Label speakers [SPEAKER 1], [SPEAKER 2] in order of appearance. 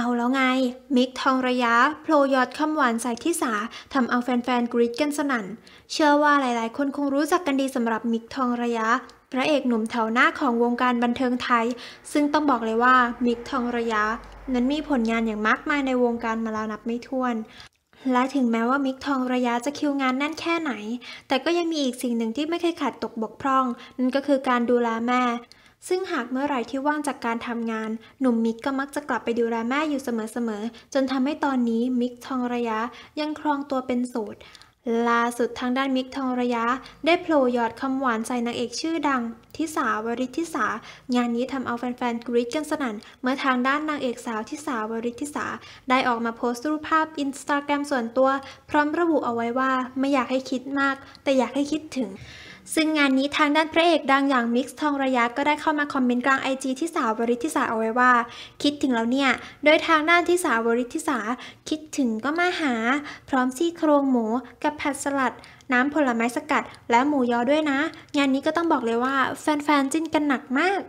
[SPEAKER 1] เอา แล้วไง มิกทองระยะโผล่ยอดคำหวานใส่ที่สาทำเอาแฟนๆกรี๊ดกันสนั่น เชื่อว่าหลายๆคนคงรู้จักกันดีสำหรับมิกทองระยะพระเอกหนุ่มแถวหน้าของวงการบันเทิงไทย ซึ่งต้องบอกเลยว่ามิกทองระยะ นั้นมีผลงานอย่างมากมายในวงการมาแล้วนับไม่ถ้วน และถึงแม้ว่ามิกทองระยะจะคิวงานแน่นแค่ไหน แต่ก็ยังมีอีกสิ่งหนึ่งที่ไม่เคยขาดตกบกพร่อง นั่นก็คือการดูแลแม่ซึ่งหากเมื่อไรที่ว่างจากการทำงาน หนุ่มมิกก็มักจะกลับไปดูแลแม่อยู่เสมอๆจนทำให้ตอนนี้มิกทองระยะยังครองตัวเป็นโสดล่าสุดทางด้านมิกทองระยะ ได้โผล่ยอดคำหวานใส่นางเอกชื่อดังทิสาวริทิสา งานนี้ทำเอาแฟนๆกรี๊ดกันสนั่นเมื่อทางด้านนางเอกสาวทิสาวริทิสาได้ออกมาโพสต์รูปภาพอินสตาแกรมส่วนตัวพร้อมระบุเอาไว้ว่าไม่อยากให้คิดมาก แต่อยากให้คิดถึงซึ่งงานนี้ทางด้านพระเอกดังอย่างมิกซ์ทองระยะก็ได้เข้ามาคอมเมนต์กลางไอจีที่สาววริธิสาเอาไว้ว่า คิดถึงแล้วเนี่ยโดยทางด้านที่สาววริธิสา คิดถึงก็มาหาพร้อมซี่โครงหมู กับผัดสลัด น้ำผลไม้สกัดและหมูยอด้วยนะ งานนี้ก็ต้องบอกเลยว่าแฟนๆจิ้นกันหนักมาก